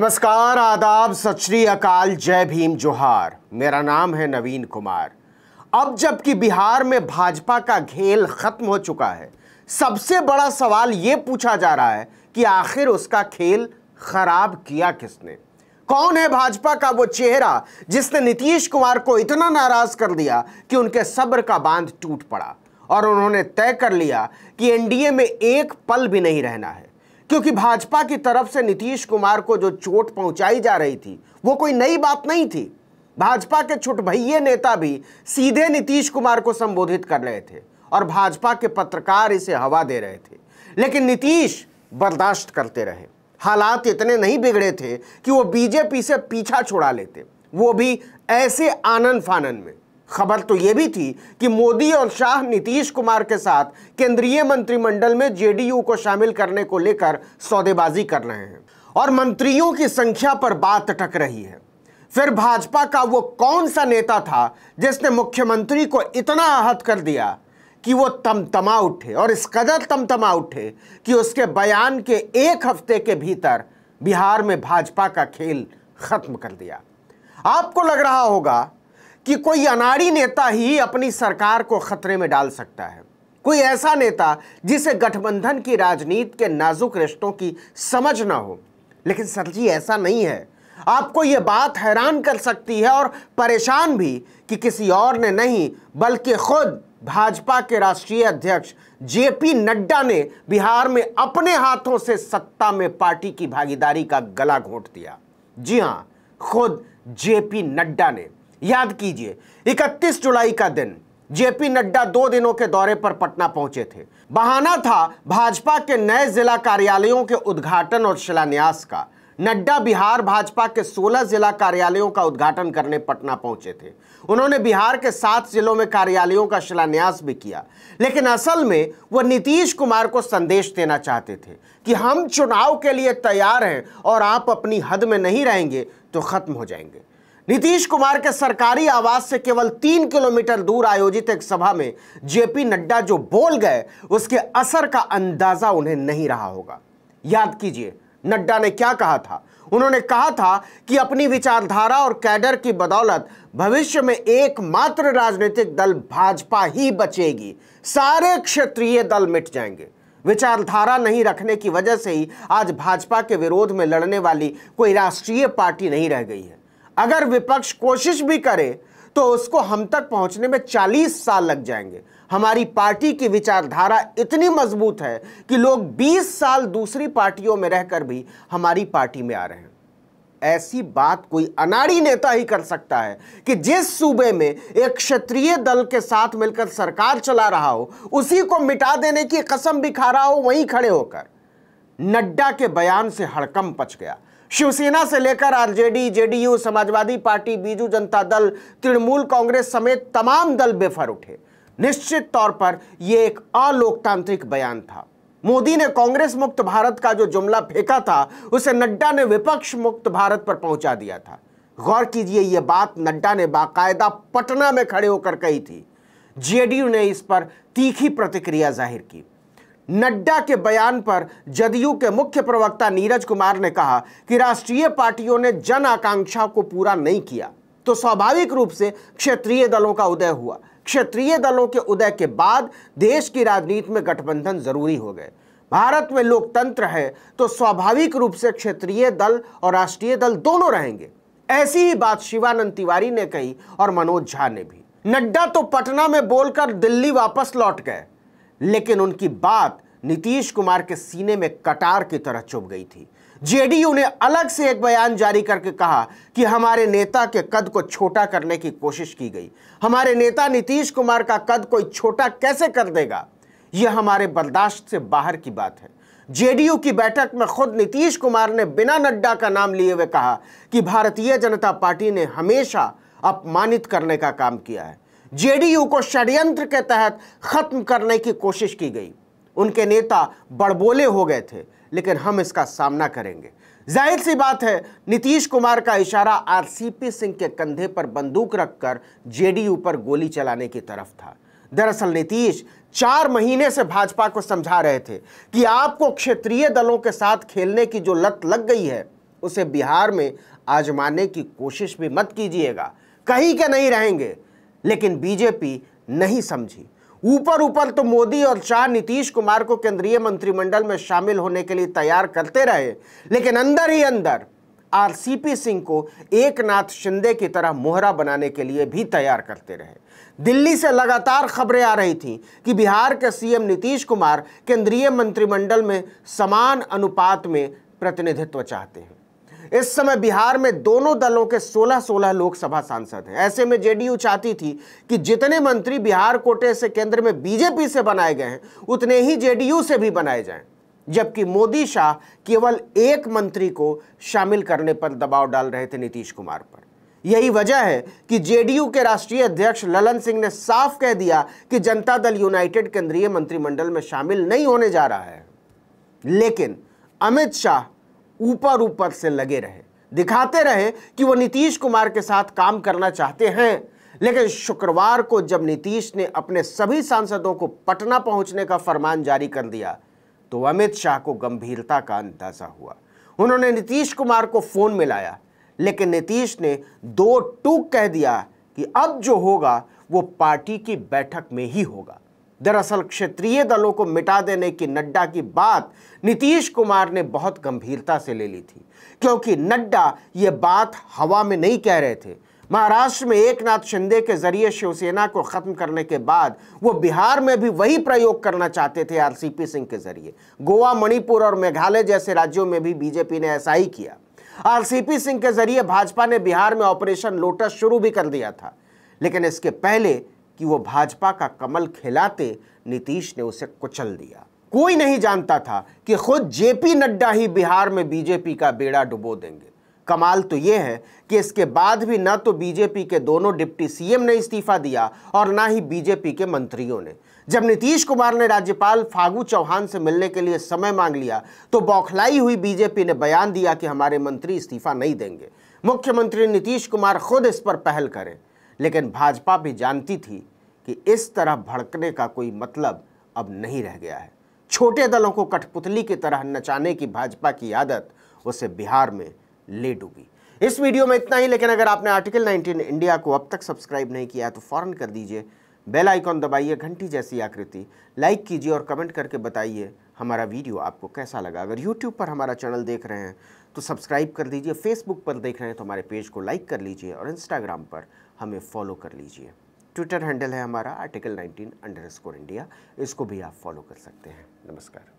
नमस्कार आदाब सत श्री अकाल जय भीम जोहार मेरा नाम है नवीन कुमार अब जबकि बिहार में भाजपा का घेल खत्म हो चुका है सबसे बड़ा सवाल ये पूछा जा रहा है कि आखिर उसका खेल खराब किया किसने कौन है भाजपा का वो चेहरा जिसने नीतीश कुमार को इतना नाराज कर दिया कि उनके सब्र का बांध टूट पड़ा और उन्होंने तय कर लिया कि एनडीए में एक पल भी नहीं रहना है क्योंकि भाजपा की तरफ से नीतीश कुमार को जो चोट पहुंचाई जा रही थी वो कोई नई बात नहीं थी भाजपा के छुटभैये नेता भी सीधे नीतीश कुमार को संबोधित कर रहे थे और भाजपा के पत्रकार इसे हवा दे रहे थे लेकिन नीतीश बर्दाश्त करते रहे हालात इतने नहीं बिगड़े थे कि वो बीजेपी से पीछा छुड़ा लेते वो भी ऐसे आनंद फानन में खबर तो यह भी थी कि मोदी और शाह नीतीश कुमार के साथ केंद्रीय मंत्रिमंडल में जेडीयू को शामिल करने को लेकर सौदेबाजी कर रहे हैं और मंत्रियों की संख्या पर बात अटक रही है फिर भाजपा का वो कौन सा नेता था जिसने मुख्यमंत्री को इतना आहत कर दिया कि वो तमतमा उठे और इस कदर तमतमा उठे कि उसके बयान के एक हफ्ते के भीतर बिहार में भाजपा का खेल खत्म कर दिया आपको लग रहा होगा कि कोई अनाड़ी नेता ही अपनी सरकार को खतरे में डाल सकता है कोई ऐसा नेता जिसे गठबंधन की राजनीति के नाजुक रिश्तों की समझ ना हो लेकिन सर जी ऐसा नहीं है आपको यह बात हैरान कर सकती है और परेशान भी कि किसी और ने नहीं बल्कि खुद भाजपा के राष्ट्रीय अध्यक्ष जेपी नड्डा ने बिहार में अपने हाथों से सत्ता में पार्टी की भागीदारी का गला घोट दिया जी हाँ खुद जेपी नड्डा ने याद कीजिए 31 जुलाई का दिन जेपी नड्डा दो दिनों के दौरे पर पटना पहुंचे थे बहाना था भाजपा के नए जिला कार्यालयों के उद्घाटन और शिलान्यास का नड्डा बिहार भाजपा के 16 जिला कार्यालयों का उद्घाटन करने पटना पहुंचे थे उन्होंने बिहार के सात जिलों में कार्यालयों का शिलान्यास भी किया लेकिन असल में वह नीतीश कुमार को संदेश देना चाहते थे कि हम चुनाव के लिए तैयार हैं और आप अपनी हद में नहीं रहेंगे तो खत्म हो जाएंगे नीतीश कुमार के सरकारी आवास से केवल तीन किलोमीटर दूर आयोजित एक सभा में जेपी नड्डा जो बोल गए उसके असर का अंदाजा उन्हें नहीं रहा होगा याद कीजिए नड्डा ने क्या कहा था उन्होंने कहा था कि अपनी विचारधारा और कैडर की बदौलत भविष्य में एकमात्र राजनीतिक दल भाजपा ही बचेगी सारे क्षेत्रीय दल मिट जाएंगे विचारधारा नहीं रखने की वजह से ही आज भाजपा के विरोध में लड़ने वाली कोई राष्ट्रीय पार्टी नहीं रह गई है अगर विपक्ष कोशिश भी करे तो उसको हम तक पहुंचने में 40 साल लग जाएंगे हमारी पार्टी की विचारधारा इतनी मजबूत है कि लोग 20 साल दूसरी पार्टियों में रहकर भी हमारी पार्टी में आ रहे हैं ऐसी बात कोई अनाड़ी नेता ही कर सकता है कि जिस सूबे में एक क्षेत्रीय दल के साथ मिलकर सरकार चला रहा हो उसी को मिटा देने की कसम भी खा रहा हो वहीं खड़े होकर नड्डा के बयान से हड़कम पच गया शिवसेना से लेकर RJD JDU Samajwadi Party Biju Janata Dal Trinamool Congress समेत तमाम दल बेफर उठे निश्चित तौर पर यह एक अलोकतांत्रिक बयान था मोदी ने कांग्रेस मुक्त भारत का जो जुमला फेंका था उसे नड्डा ने विपक्ष मुक्त भारत पर पहुंचा दिया था गौर कीजिए यह बात नड्डा ने बाकायदा पटना में खड़े होकर कही थी जेडीयू ने इस पर तीखी प्रतिक्रिया जाहिर की नड्डा के बयान पर जदयू के मुख्य प्रवक्ता नीरज कुमार ने कहा कि राष्ट्रीय पार्टियों ने जन आकांक्षा को पूरा नहीं किया तो स्वाभाविक रूप से क्षेत्रीय दलों का उदय हुआ क्षेत्रीय दलों के उदय के बाद देश की राजनीति में गठबंधन जरूरी हो गए भारत में लोकतंत्र है तो स्वाभाविक रूप से क्षेत्रीय दल और राष्ट्रीय दल दोनों रहेंगे ऐसी ही बात शिवानंद तिवारी ने कही और मनोज झा ने भी नड्डा तो पटना में बोलकर दिल्ली वापस लौट गए लेकिन उनकी बात नीतीश कुमार के सीने में कटार की तरह चुभ गई थी जेडीयू ने अलग से एक बयान जारी करके कहा कि हमारे नेता के कद को छोटा करने की कोशिश की गई हमारे नेता नीतीश कुमार का कद कोई छोटा कैसे कर देगा यह हमारे बर्दाश्त से बाहर की बात है जेडीयू की बैठक में खुद नीतीश कुमार ने बिना नड्डा का नाम लिए हुए कहा कि भारतीय जनता पार्टी ने हमेशा अपमानित करने का काम किया है जेडीयू को षड्यंत्र के तहत खत्म करने की कोशिश की गई उनके नेता बड़बोले हो गए थे लेकिन हम इसका सामना करेंगे जाहिर सी बात है नीतीश कुमार का इशारा आरसीपी सिंह के कंधे पर बंदूक रखकर जेडीयू पर गोली चलाने की तरफ था दरअसल नीतीश चार महीने से भाजपा को समझा रहे थे कि आपको क्षेत्रीय दलों के साथ खेलने की जो लत लग गई है उसे बिहार में आजमाने की कोशिश भी मत कीजिएगा कहीं के नहीं रहेंगे लेकिन बीजेपी नहीं समझी ऊपर ऊपर तो मोदी और शाह नीतीश कुमार को केंद्रीय मंत्रिमंडल में शामिल होने के लिए तैयार करते रहे लेकिन अंदर ही अंदर आरसीपी सिंह को एकनाथ शिंदे की तरह मोहरा बनाने के लिए भी तैयार करते रहे दिल्ली से लगातार खबरें आ रही थीं कि बिहार के सीएम नीतीश कुमार केंद्रीय मंत्रिमंडल में समान अनुपात में प्रतिनिधित्व चाहते हैं इस समय बिहार में दोनों दलों के 16-16 लोकसभा सांसद हैं ऐसे में जेडीयू चाहती थी कि जितने मंत्री बिहार कोटे से केंद्र में बीजेपी से बनाए गए हैं उतने ही जेडीयू से भी बनाए जाएं जबकि मोदी शाह केवल एक मंत्री को शामिल करने पर दबाव डाल रहे थे नीतीश कुमार पर यही वजह है कि जेडीयू के राष्ट्रीय अध्यक्ष ललन सिंह ने साफ कह दिया कि जनता दल यूनाइटेड केंद्रीय मंत्रिमंडल में शामिल नहीं होने जा रहा है लेकिन अमित शाह ऊपर ऊपर से लगे रहे दिखाते रहे कि वो नीतीश कुमार के साथ काम करना चाहते हैं लेकिन शुक्रवार को जब नीतीश ने अपने सभी सांसदों को पटना पहुंचने का फरमान जारी कर दिया तो अमित शाह को गंभीरता का अंदाजा हुआ उन्होंने नीतीश कुमार को फोन मिलाया लेकिन नीतीश ने दो टूक कह दिया कि अब जो होगा वो पार्टी की बैठक में ही होगा दरअसल क्षेत्रीय दलों को मिटा देने की नड्डा की बात नीतीश कुमार ने बहुत गंभीरता से ले ली थी क्योंकि नड्डा ये बात हवा में नहीं कह रहे थे महाराष्ट्र में एकनाथ शिंदे के जरिए शिवसेना को खत्म करने के बाद वो बिहार में भी वही प्रयोग करना चाहते थे आरसीपी सिंह के जरिए गोवा मणिपुर और मेघालय जैसे राज्यों में भी बीजेपी ने ऐसा ही किया आरसीपी सिंह के जरिए भाजपा ने बिहार में ऑपरेशन लोटस शुरू भी कर दिया था लेकिन इसके पहले कि वो भाजपा का कमल खिलाते नीतीश ने उसे कुचल दिया कोई नहीं जानता था कि खुद जेपी नड्डा ही बिहार में बीजेपी का बेड़ा डुबो देंगे कमाल तो ये है कि इसके बाद भी ना तो बीजेपी के दोनों डिप्टी सीएम ने इस्तीफा दिया और ना ही बीजेपी के मंत्रियों ने जब नीतीश कुमार ने राज्यपाल फागू चौहान से मिलने के लिए समय मांग लिया तो बौखलाई हुई बीजेपी ने बयान दिया कि हमारे मंत्री इस्तीफा नहीं देंगे मुख्यमंत्री नीतीश कुमार खुद इस पर पहल करें लेकिन भाजपा भी जानती थी कि इस तरह भड़कने का कोई मतलब अब नहीं रह गया है छोटे दलों को कठपुतली की तरह नचाने की भाजपा की आदत उसे बिहार में ले डूबी इस वीडियो में इतना ही लेकिन अगर आपने आर्टिकल 19 इंडिया को अब तक सब्सक्राइब नहीं किया तो फ़ौरन कर दीजिए बेल आइकॉन दबाइए घंटी जैसी आकृति लाइक कीजिए और कमेंट करके बताइए हमारा वीडियो आपको कैसा लगा अगर यूट्यूब पर हमारा चैनल देख रहे हैं तो सब्सक्राइब कर लीजिए फेसबुक पर देख रहे हैं तो हमारे पेज को लाइक कर लीजिए और इंस्टाग्राम पर हमें फॉलो कर लीजिए ट्विटर हैंडल है हमारा आर्टिकल 19 अंडर इंडिया इसको भी आप फॉलो कर सकते हैं नमस्कार